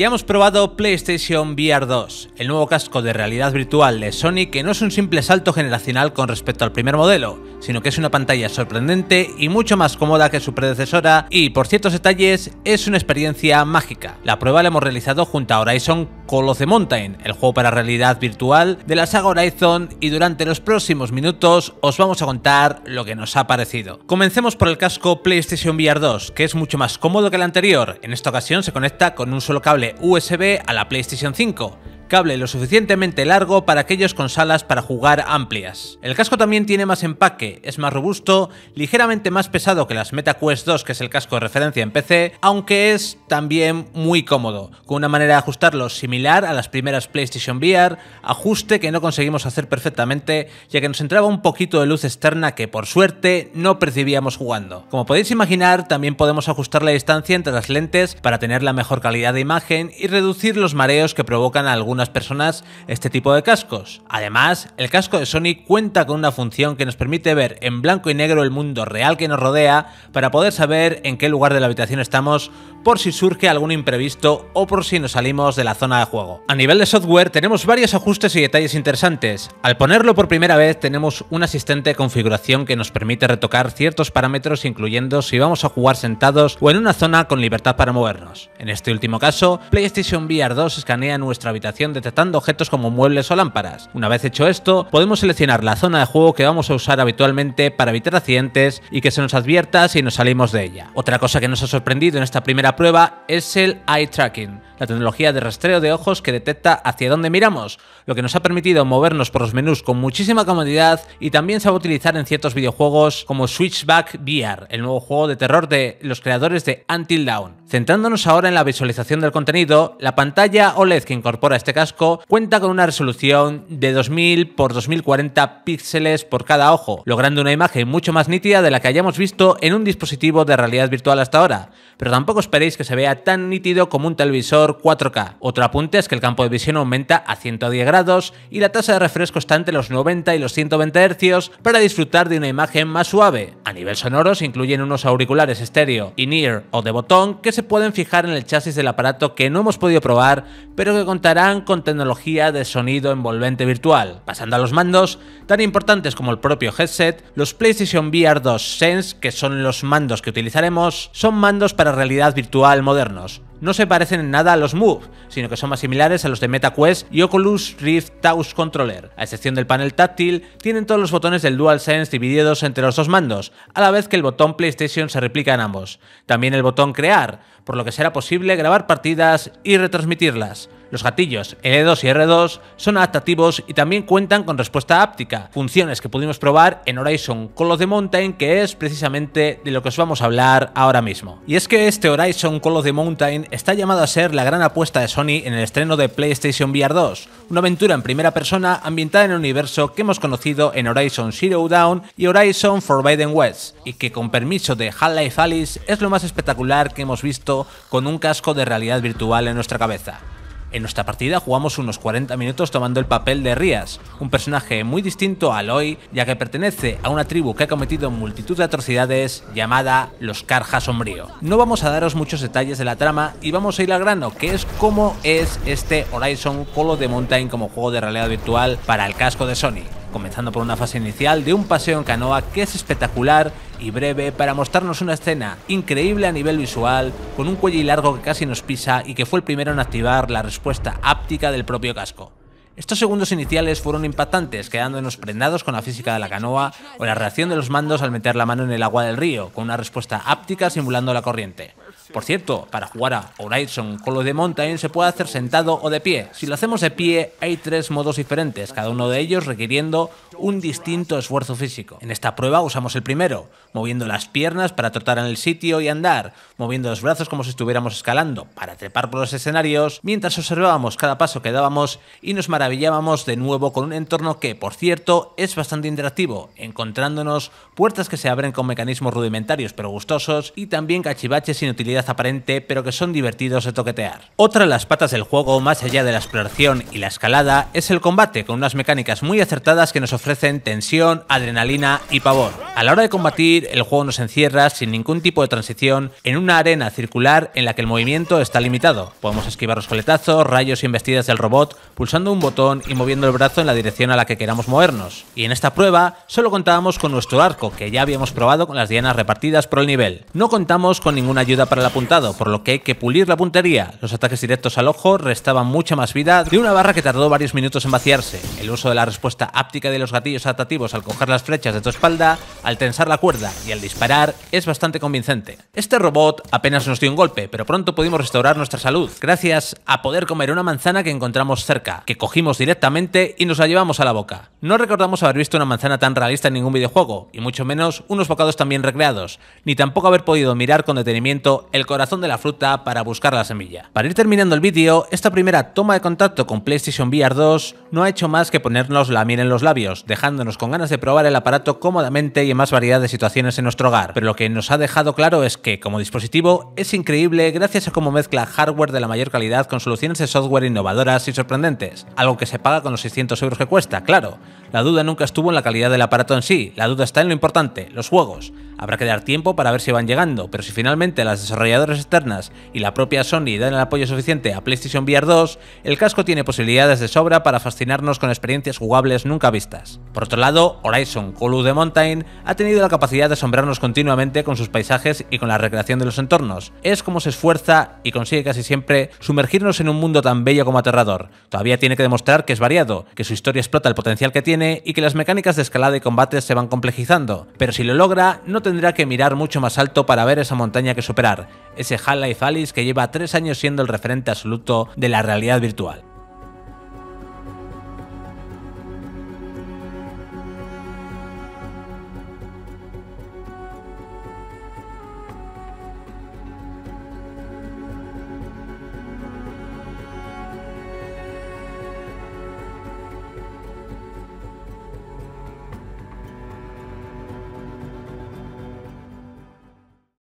Ya hemos probado PlayStation VR 2, el nuevo casco de realidad virtual de Sony que no es un simple salto generacional con respecto al primer modelo, sino que es una pantalla sorprendente y mucho más cómoda que su predecesora y por ciertos detalles es una experiencia mágica. La prueba la hemos realizado junto a Horizon Call of the Mountain, el juego para realidad virtual de la saga Horizon y durante los próximos minutos os vamos a contar lo que nos ha parecido. Comencemos por el casco PlayStation VR 2, que es mucho más cómodo que el anterior, en esta ocasión se conecta con un solo cable USB a la PlayStation 5, cable lo suficientemente largo para aquellos con salas para jugar amplias. El casco también tiene más empaque, es más robusto, ligeramente más pesado que las Meta Quest 2 que es el casco de referencia en PC, aunque es también muy cómodo, con una manera de ajustarlo similar a las primeras PlayStation VR, ajuste que no conseguimos hacer perfectamente ya que nos entraba un poquito de luz externa que por suerte no percibíamos jugando. Como podéis imaginar, también podemos ajustar la distancia entre las lentes para tener la mejor calidad de imagen y reducir los mareos que provocan algunas las personas este tipo de cascos. Además, el casco de Sony cuenta con una función que nos permite ver en blanco y negro el mundo real que nos rodea para poder saber en qué lugar de la habitación estamos por si surge algún imprevisto o por si nos salimos de la zona de juego. A nivel de software tenemos varios ajustes y detalles interesantes. Al ponerlo por primera vez tenemos un asistente de configuración que nos permite retocar ciertos parámetros incluyendo si vamos a jugar sentados o en una zona con libertad para movernos. En este último caso, PlayStation VR 2 escanea nuestra habitación detectando objetos como muebles o lámparas. Una vez hecho esto, podemos seleccionar la zona de juego que vamos a usar habitualmente para evitar accidentes y que se nos advierta si nos salimos de ella. Otra cosa que nos ha sorprendido en esta primera prueba es el eye tracking, la tecnología de rastreo de ojos que detecta hacia dónde miramos, lo que nos ha permitido movernos por los menús con muchísima comodidad y también se va a utilizar en ciertos videojuegos como Switchback VR, el nuevo juego de terror de los creadores de Until Dawn. Centrándonos ahora en la visualización del contenido, la pantalla OLED que incorpora este cuenta con una resolución de 2000 por 2040 píxeles por cada ojo, logrando una imagen mucho más nítida de la que hayamos visto en un dispositivo de realidad virtual hasta ahora, pero tampoco esperéis que se vea tan nítido como un televisor 4K. Otro apunte es que el campo de visión aumenta a 110 grados y la tasa de refresco está entre los 90 y los 120 Hz para disfrutar de una imagen más suave. A nivel sonoro se incluyen unos auriculares estéreo, in-ear o de botón que se pueden fijar en el chasis del aparato que no hemos podido probar, pero que contarán con con tecnología de sonido envolvente virtual. Pasando a los mandos, tan importantes como el propio headset, los PlayStation VR 2 Sense, que son los mandos que utilizaremos, son mandos para realidad virtual modernos. No se parecen en nada a los Move, sino que son más similares a los de MetaQuest y Oculus Rift Touch Controller. A excepción del panel táctil, tienen todos los botones del DualSense divididos entre los dos mandos, a la vez que el botón PlayStation se replica en ambos. También el botón Crear, por lo que será posible grabar partidas y retransmitirlas. Los gatillos L2 y R2 son adaptativos y también cuentan con respuesta áptica, funciones que pudimos probar en Horizon Call of the Mountain, que es precisamente de lo que os vamos a hablar ahora mismo. Y es que este Horizon Call of the Mountain está llamado a ser la gran apuesta de Sony en el estreno de PlayStation VR 2, una aventura en primera persona ambientada en el universo que hemos conocido en Horizon Zero Dawn y Horizon Forbidden West, y que con permiso de Half-Life Alice es lo más espectacular que hemos visto con un casco de realidad virtual en nuestra cabeza. En nuestra partida jugamos unos 40 minutos tomando el papel de Rías, un personaje muy distinto a Aloy, ya que pertenece a una tribu que ha cometido multitud de atrocidades llamada los Carja Sombrío. No vamos a daros muchos detalles de la trama y vamos a ir al grano, que es cómo es este Horizon Call of the Mountain como juego de realidad virtual para el casco de Sony comenzando por una fase inicial de un paseo en canoa que es espectacular y breve para mostrarnos una escena increíble a nivel visual, con un cuello largo que casi nos pisa y que fue el primero en activar la respuesta áptica del propio casco. Estos segundos iniciales fueron impactantes, quedándonos prendados con la física de la canoa o la reacción de los mandos al meter la mano en el agua del río, con una respuesta áptica simulando la corriente. Por cierto, para jugar a Horizon Call de Mountain se puede hacer sentado o de pie. Si lo hacemos de pie, hay tres modos diferentes, cada uno de ellos requiriendo un distinto esfuerzo físico. En esta prueba usamos el primero, moviendo las piernas para trotar en el sitio y andar, moviendo los brazos como si estuviéramos escalando, para trepar por los escenarios, mientras observábamos cada paso que dábamos y nos maravillábamos de nuevo con un entorno que, por cierto, es bastante interactivo, encontrándonos puertas que se abren con mecanismos rudimentarios pero gustosos y también cachivaches sin utilidad aparente, pero que son divertidos de toquetear. Otra de las patas del juego, más allá de la exploración y la escalada, es el combate, con unas mecánicas muy acertadas que nos ofrecen tensión, adrenalina y pavor. A la hora de combatir, el juego nos encierra sin ningún tipo de transición en una arena circular en la que el movimiento está limitado. Podemos esquivar los coletazos, rayos y embestidas del robot, pulsando un botón y moviendo el brazo en la dirección a la que queramos movernos. Y en esta prueba, solo contábamos con nuestro arco, que ya habíamos probado con las dianas repartidas por el nivel. No contamos con ninguna ayuda para la apuntado, por lo que hay que pulir la puntería. Los ataques directos al ojo restaban mucha más vida de una barra que tardó varios minutos en vaciarse. El uso de la respuesta áptica de los gatillos adaptativos al coger las flechas de tu espalda, al tensar la cuerda y al disparar es bastante convincente. Este robot apenas nos dio un golpe, pero pronto pudimos restaurar nuestra salud, gracias a poder comer una manzana que encontramos cerca, que cogimos directamente y nos la llevamos a la boca. No recordamos haber visto una manzana tan realista en ningún videojuego, y mucho menos unos bocados tan bien recreados, ni tampoco haber podido mirar con detenimiento el el corazón de la fruta para buscar la semilla. Para ir terminando el vídeo, esta primera toma de contacto con PlayStation VR 2 no ha hecho más que ponernos la miel en los labios, dejándonos con ganas de probar el aparato cómodamente y en más variedad de situaciones en nuestro hogar. Pero lo que nos ha dejado claro es que, como dispositivo, es increíble gracias a cómo mezcla hardware de la mayor calidad con soluciones de software innovadoras y sorprendentes, algo que se paga con los 600 euros que cuesta, claro. La duda nunca estuvo en la calidad del aparato en sí, la duda está en lo importante, los juegos. Habrá que dar tiempo para ver si van llegando, pero si finalmente las desarrolladoras externas y la propia Sony dan el apoyo suficiente a PlayStation VR 2, el casco tiene posibilidades de sobra para fascinarnos con experiencias jugables nunca vistas. Por otro lado, Horizon Call of the Mountain ha tenido la capacidad de asombrarnos continuamente con sus paisajes y con la recreación de los entornos. Es como se esfuerza y consigue casi siempre sumergirnos en un mundo tan bello como aterrador. Todavía tiene que demostrar que es variado, que su historia explota el potencial que tiene y que las mecánicas de escalada y combate se van complejizando, pero si lo logra, no te tendrá que mirar mucho más alto para ver esa montaña que superar, ese Half-Life Alice que lleva tres años siendo el referente absoluto de la realidad virtual.